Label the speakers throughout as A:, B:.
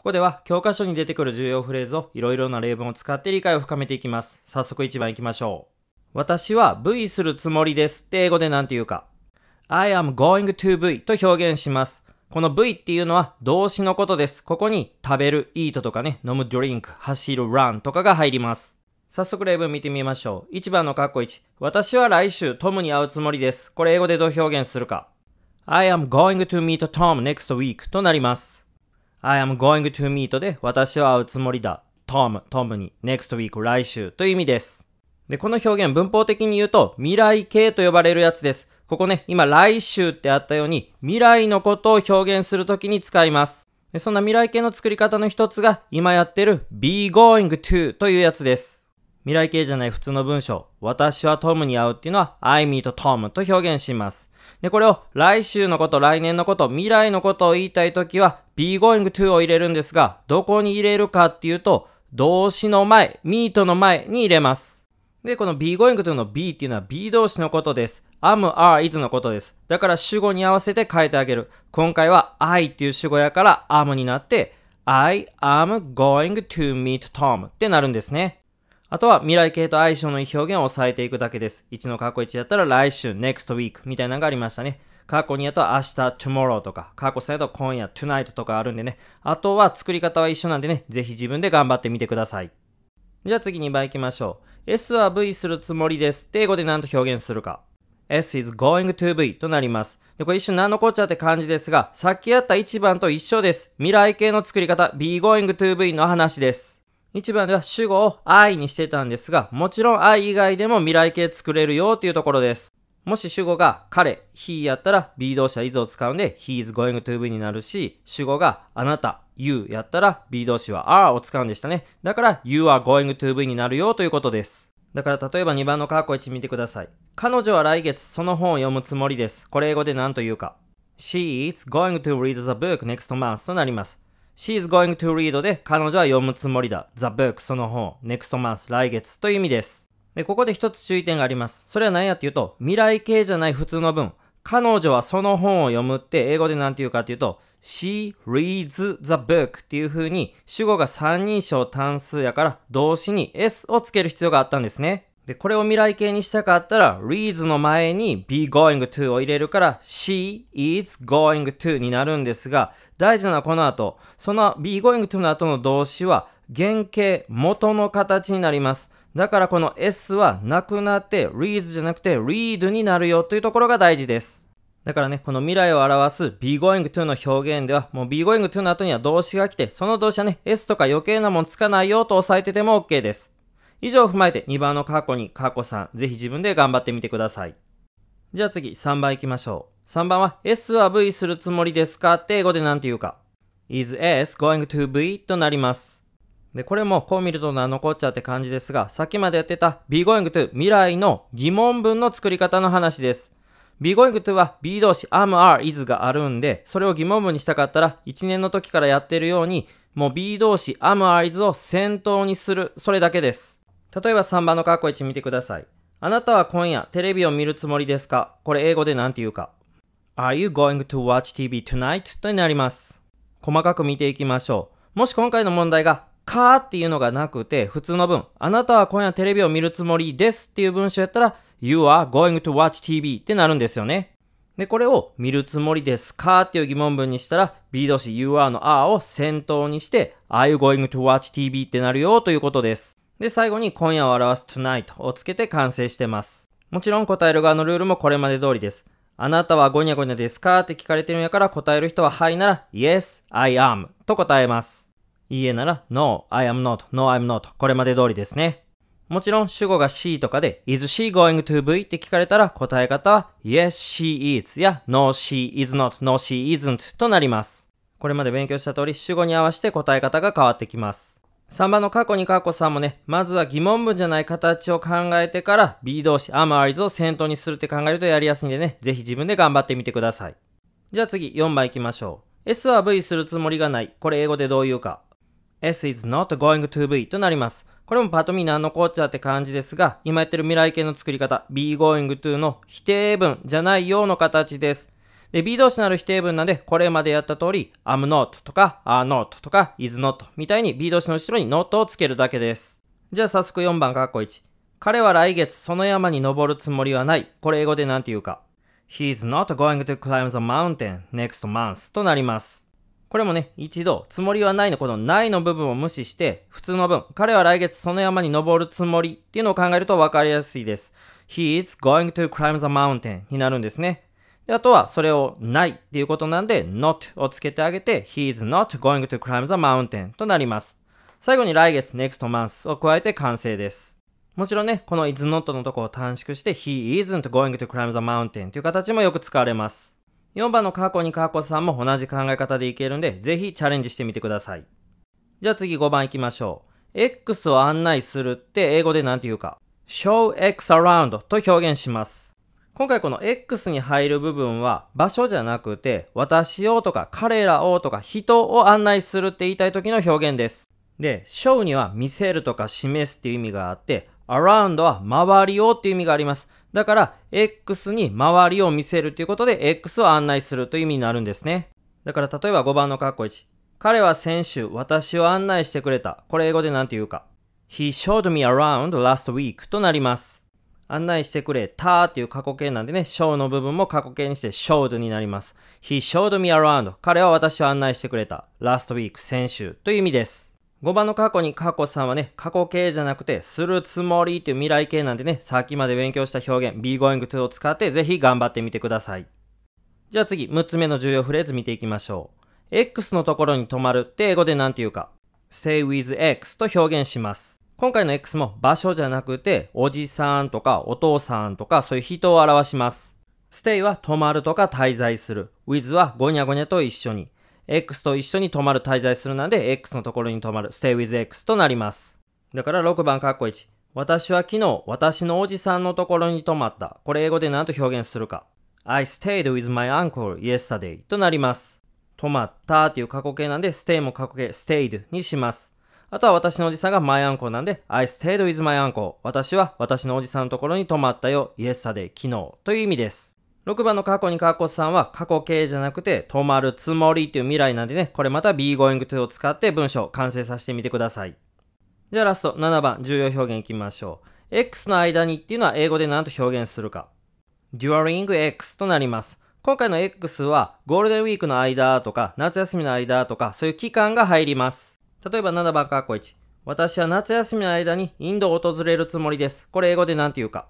A: ここでは教科書に出てくる重要フレーズをいろいろな例文を使って理解を深めていきます。早速1番いきましょう。私は V するつもりですって英語で何て言うか。I am going to V と表現します。この V っていうのは動詞のことです。ここに食べる、eat とかね、飲む drink、走る run とかが入ります。早速例文見てみましょう。1番のカッコ1。私は来週トムに会うつもりです。これ英語でどう表現するか。I am going to meet Tom next week となります。I am going to meet で私は会うつもりだ。Tom、Tom に next week 来週という意味です。で、この表現文法的に言うと未来形と呼ばれるやつです。ここね、今来週ってあったように未来のことを表現するときに使います。そんな未来形の作り方の一つが今やってる be going to というやつです。未来形じゃない普通の文章、私はトムに会うっていうのは、I meet Tom と表現します。で、これを来週のこと、来年のこと、未来のことを言いたいときは、be going to を入れるんですが、どこに入れるかっていうと、動詞の前、meet の前に入れます。で、この be going to の be っていうのは be 動詞のことです。am, are, is のことです。だから主語に合わせて変えてあげる。今回は I っていう主語やから am になって、I am going to meet Tom ってなるんですね。あとは未来形と相性のいい表現を抑えていくだけです。1の過去1だったら来週、next week みたいなのがありましたね。過去2だと明日、tomorrow とか、過去3だと今夜、tonight とかあるんでね。あとは作り方は一緒なんでね、ぜひ自分で頑張ってみてください。じゃあ次2番行きましょう。S は V するつもりです。英語で何と表現するか。S is going to V となります。で、これ一瞬何のこっちゃって感じですが、さっきやった1番と一緒です。未来形の作り方、be going to V の話です。1番では主語を愛にしてたんですが、もちろん愛以外でも未来形作れるよっていうところです。もし主語が彼、he やったら be 動詞は is を使うんで he is going to be になるし、主語があなた、you やったら be 動詞は are を使うんでしたね。だから you are going to be になるよということです。だから例えば2番の過去1見てください。彼女は来月その本を読むつもりです。これ英語で何と言うか。She is going to read the book next month となります。She's going to read で彼女は読むつもりだ。The book その本。Next month 来月という意味です。で、ここで一つ注意点があります。それは何やっていうと、未来形じゃない普通の文。彼女はその本を読むって英語で何て言うかっていうと、she reads the book っていう風に主語が三人称単数やから動詞に s をつける必要があったんですね。で、これを未来形にしたかったら、reads の前に be going to を入れるから、she is going to になるんですが、大事なのはこの後、その be going to の後の動詞は、原型、元の形になります。だからこの s はなくなって、reads じゃなくて read になるよというところが大事です。だからね、この未来を表す be going to の表現では、もう be going to の後には動詞が来て、その動詞はね、s とか余計なもんつかないよと押さえてても OK です。以上を踏まえて2番の過去に過去3、ぜひ自分で頑張ってみてください。じゃあ次、3番行きましょう。3番は S は V するつもりですかって英語で何て言うか。is S going to V となります。で、これもこう見ると何のこっちゃって感じですが、さっきまでやってた be going to 未来の疑問文の作り方の話です。be going to は be 動詞 am, are, is があるんで、それを疑問文にしたかったら1年の時からやってるように、もう be 動詞 am, are, is を先頭にする、それだけです。例えば3番のカッコ1見てください。あなたは今夜テレビを見るつもりですかこれ英語で何て言うか。Are you going to watch TV tonight? とになります。細かく見ていきましょう。もし今回の問題が、かーっていうのがなくて、普通の文、あなたは今夜テレビを見るつもりですっていう文章やったら、You are going to watch TV ってなるんですよね。で、これを見るつもりですかっていう疑問文にしたら、B 動詞 You are の R を先頭にして、Are you going to watch TV ってなるよということです。で、最後に今夜を表す tonight をつけて完成してます。もちろん答える側のルールもこれまで通りです。あなたはゴニャゴニャですかって聞かれてるんやから答える人ははいなら Yes, I am と答えます。いいえなら No, I am not, No, I'm not これまで通りですね。もちろん主語が she とかで Is she going to be って聞かれたら答え方は Yes, she is や No, she is not, No, she isn't となります。これまで勉強した通り主語に合わせて答え方が変わってきます。3番の過去に過去さんもね、まずは疑問文じゃない形を考えてから B 動詞マ m i ズを先頭にするって考えるとやりやすいんでね、ぜひ自分で頑張ってみてください。じゃあ次、4番行きましょう。S は V するつもりがない。これ英語でどう言うか。S is not going to V となります。これもパトミ見何のこっちゃって感じですが、今やってる未来形の作り方、be going to の否定文じゃないような形です。で、be 動詞のある否定文なんで、これまでやった通り、I'm not とか、are not とか、is not みたいに be 動詞の後ろに not をつけるだけです。じゃあ早速4番かっこ1。彼は来月その山に登るつもりはない。これ英語で何て言うか。He's not going to climb the mountain next month となります。これもね、一度、つもりはないのこのないの部分を無視して、普通の文、彼は来月その山に登るつもりっていうのを考えると分かりやすいです。He is going to climb the mountain になるんですね。あとはそれをないっていうことなんで not をつけてあげて he is not going to climb the mountain となります。最後に来月 next month を加えて完成です。もちろんね、この is not のとこを短縮して he isn't going to climb the mountain という形もよく使われます。4番の過去に過去さんも同じ考え方でいけるんで、ぜひチャレンジしてみてください。じゃあ次5番行きましょう。X を案内するって英語で何て言うか。show X around と表現します。今回この X に入る部分は場所じゃなくて私をとか彼らをとか人を案内するって言いたい時の表現です。で、show には見せるとか示すっていう意味があって around は周りをっていう意味があります。だから X に周りを見せるっていうことで X を案内するという意味になるんですね。だから例えば5番のカッコ1。彼は先週私を案内してくれた。これ英語で何て言うか。He showed me around last week となります。案内してくれたっていう過去形なんでね、show の部分も過去形にして showed になります。He showed me around. 彼は私を案内してくれた。last week 先週という意味です。5番の過去に過去さんはね、過去形じゃなくて、するつもりという未来形なんでね、さっきまで勉強した表現、be going to を使ってぜひ頑張ってみてください。じゃあ次、6つ目の重要フレーズ見ていきましょう。X のところに止まるって英語で何て言うか、stay with X と表現します。今回の X も場所じゃなくて、おじさんとかお父さんとかそういう人を表します。stay は泊まるとか滞在する。with はごにゃごにゃと一緒に。x と一緒に泊まる滞在するなんで、x のところに泊まる stay with x となります。だから6番カッコ1。私は昨日、私のおじさんのところに泊まった。これ英語で何と表現するか。I stayed with my uncle yesterday となります。泊まったという過去形なんで、stay も過去形、stayed にします。あとは私のおじさんがマイアンコなんで、I stayed with my uncle。私は私のおじさんのところに泊まったよ、イエスタで昨日という意味です。6番の過去に過去さんは過去形じゃなくて泊まるつもりという未来なんでね、これまた be going to を使って文章を完成させてみてください。じゃあラスト7番重要表現いきましょう。x の間にっていうのは英語で何と表現するか。during x となります。今回の x はゴールデンウィークの間とか夏休みの間とかそういう期間が入ります。例えば7番カッコ1。私は夏休みの間にインドを訪れるつもりです。これ英語で何て言うか。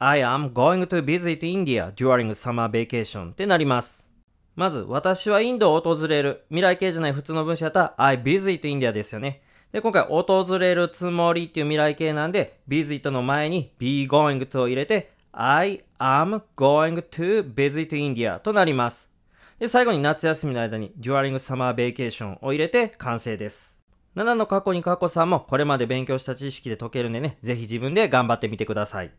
A: I am going to visit India during summer vacation ってなります。まず、私はインドを訪れる。未来形じゃない普通の文章やったら I visit India ですよね。で、今回、訪れるつもりっていう未来形なんで、visit の前に be going to を入れて、I am going to visit India となります。で、最後に夏休みの間に during summer vacation を入れて完成です。7の過去に過去さんもこれまで勉強した知識で解けるんでね、ぜひ自分で頑張っ
B: てみてください。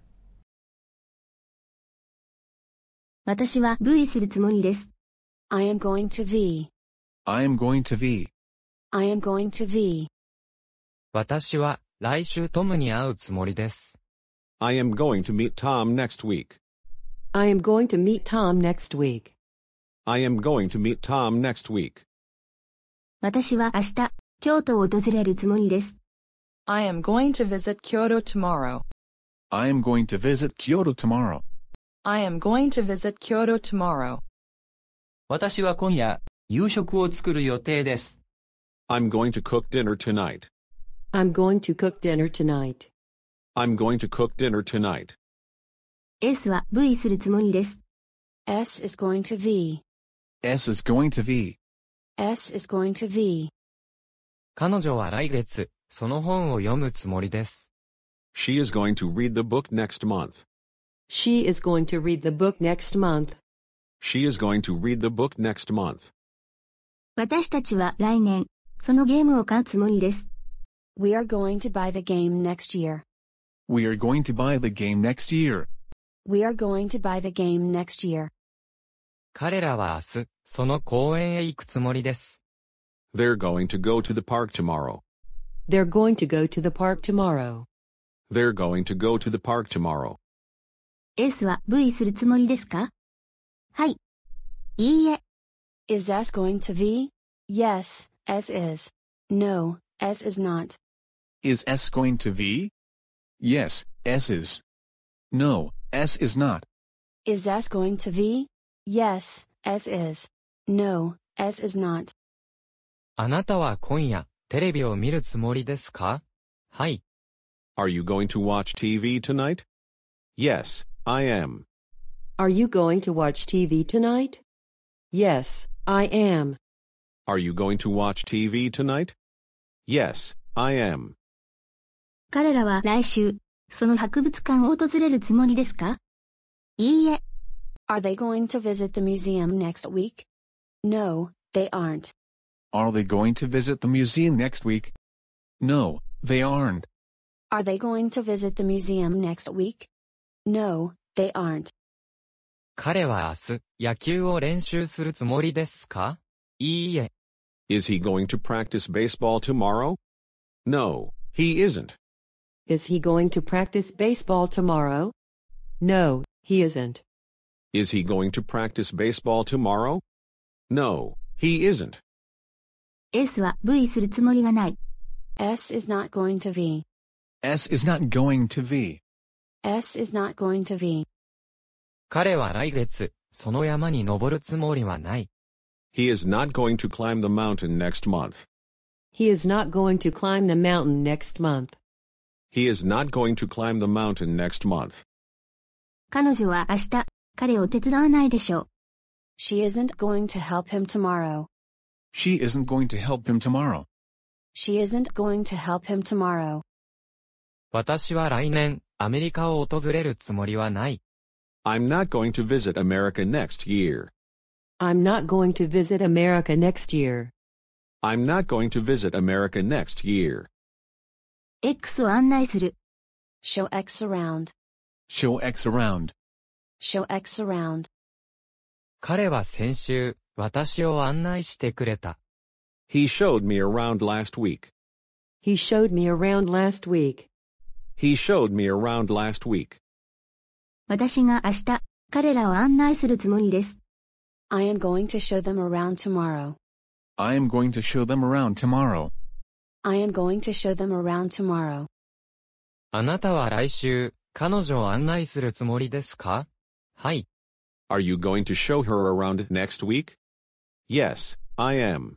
C: 私は V するつもりです。I am going to V.
B: I am going to V.
C: I am going to V.
D: 私は来週トムに会うつもりです。I am going to meet Tom next week.
E: I am going to meet Tom next week.
D: I am going to meet Tom next week.
E: 私は明日京都を訪れるつもりです。I am going to visit Kyoto tomorrow.
B: I am going to visit Kyoto tomorrow.
E: I am going to visit Kyoto tomorrow.
D: 私は今夜、夕食を作る予定です。I'm going to cook dinner tonight.
E: I'm going to cook dinner tonight.
D: I'm going to cook dinner tonight.
C: S は V するつもりです。S is going to V.
D: S is going to V.
C: S is going to V.
D: 彼女は来月、その本を読むつもりです。She is going to read the book next month.
E: She is going to read the book next month.
D: She is going to read the book next month.
C: 私たちは来年、そのゲームを買うつもりです。We are going to buy the game next year.
D: We are going to buy the game next year.
C: We are going to buy the game next year.
D: 彼らは明日、その公園へ行くつもりです。They're going to go to the park tomorrow.
E: They're going to go to the park tomorrow.
D: They're going to go to the park tomorrow.
C: S は V するつもりですかはい。いいえ。Is S going to V? Yes, S is. No, S is not.
B: Is S going to V? Yes, S is. No, S is not.
C: Is S going to V? Yes, S is. No, S is not.
D: あなたは今夜、テレビを見るつもりですかはい。Are you going to watch TV tonight? Yes, I am.
E: Are you going to watch TV tonight? Yes, I am.
D: Are you going to watch TV tonight? Yes, I am.
C: 彼らは来週、その博物館を訪れるつもりですかいいえ。Are they going to visit the museum next week? No, they aren't.
B: Are they going to visit the museum next week? No, they aren't.
C: Are they going to visit the museum next week? No, they aren't.
D: 彼は明日、野球を練習するつもりですかいいえ。Is he going to practice baseball tomorrow? No, he isn't.
E: Is he going to practice baseball tomorrow? No, he isn't.
D: Is he going to practice baseball tomorrow? No, he isn't.
C: S は V するつもりがない。S is not going to V.
D: S is not going to V.
C: S is not going to V.
D: 彼は来月、その山に登るつもりはない。He is not going to climb the mountain next month.
E: He is not going to climb the mountain next month.
D: He is not going to climb the mountain next month.
C: 彼女は明日、彼を手伝わないでしょう。She isn't going to help him tomorrow.
B: She isn't going to help him tomorrow.
C: She isn't going to help him tomorrow.
D: 私は来年、アメリカを訪れるつもりはない。I'm not going to visit America next year.
E: I'm not going to visit America next year.
D: I'm not going to visit America next year.
C: X を案内する。Show X
D: around. Show X around.
C: Show X around.
D: 彼は先週、私を案内してくれた。He showed me around last week. He showed me around last week. He showed me around last week.
C: 私が明日、彼らを案内するつもりです。I am going to show them around tomorrow.
B: I am going to show them around tomorrow.
C: I am going to show them around tomorrow.
D: あなたは来週、彼女を案内するつもりですかはい。Are you going to show her around next week? Yes, I am.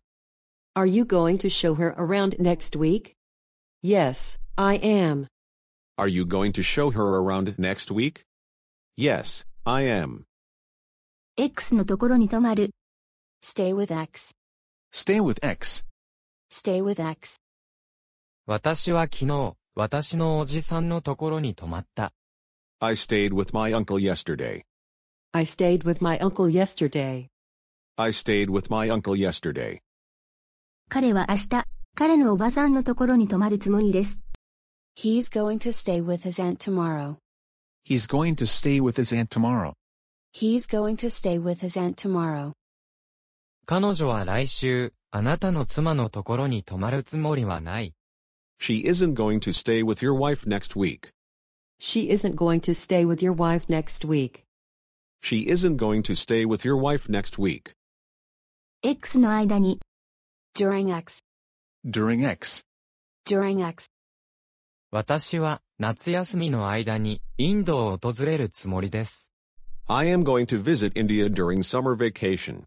E: Are you going to show her around next week? Yes, I am.
D: Are you going to show her around next week? Yes, I am.
C: X Stay with X.
D: Stay with X.
C: Stay with X.
D: 私は昨日、私のおじさんのところに泊まった。I stayed with my uncle yesterday.
E: I stayed with my uncle yesterday.
D: I stayed with my uncle yesterday.
C: 彼は明日、彼のおばさんのところに泊まるつもりです。He's going to stay with his aunt tomorrow.
B: He's going to stay with his aunt tomorrow.
C: He's going to stay with his aunt tomorrow.
B: 彼女は来週、あなたの妻のところに泊ま
C: る
D: つもりはない。She isn't going to stay with your wife next week.
E: She isn't going to stay with your wife next week.
D: She isn't going to stay with your wife next week
C: x の間に during x
D: during x during x 私は夏休みの間にインドを訪れるつもりです。I am going to visit India during summer vacation.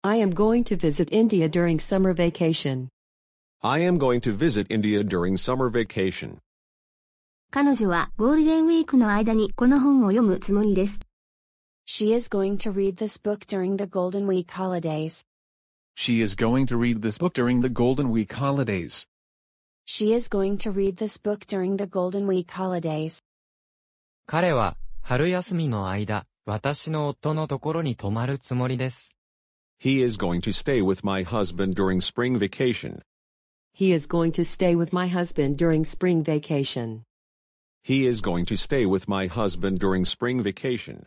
E: I am going to visit India during summer vacation.
D: I am going to visit India during summer vacation.
C: 彼女はゴールデンウィークの間にこの本を読むつもりです。She is going to read this book during the Golden Week holidays.
B: She is going to read this book during the Golden Week
D: holidays.
C: She is going to read this book during the Golden Week holidays.
D: 彼は、春休みの間、私の夫のところに泊まるつもりです。He is going to stay with my husband during spring vacation.
E: He is going to stay with my husband during spring vacation.
D: He is going to stay with my husband during spring vacation.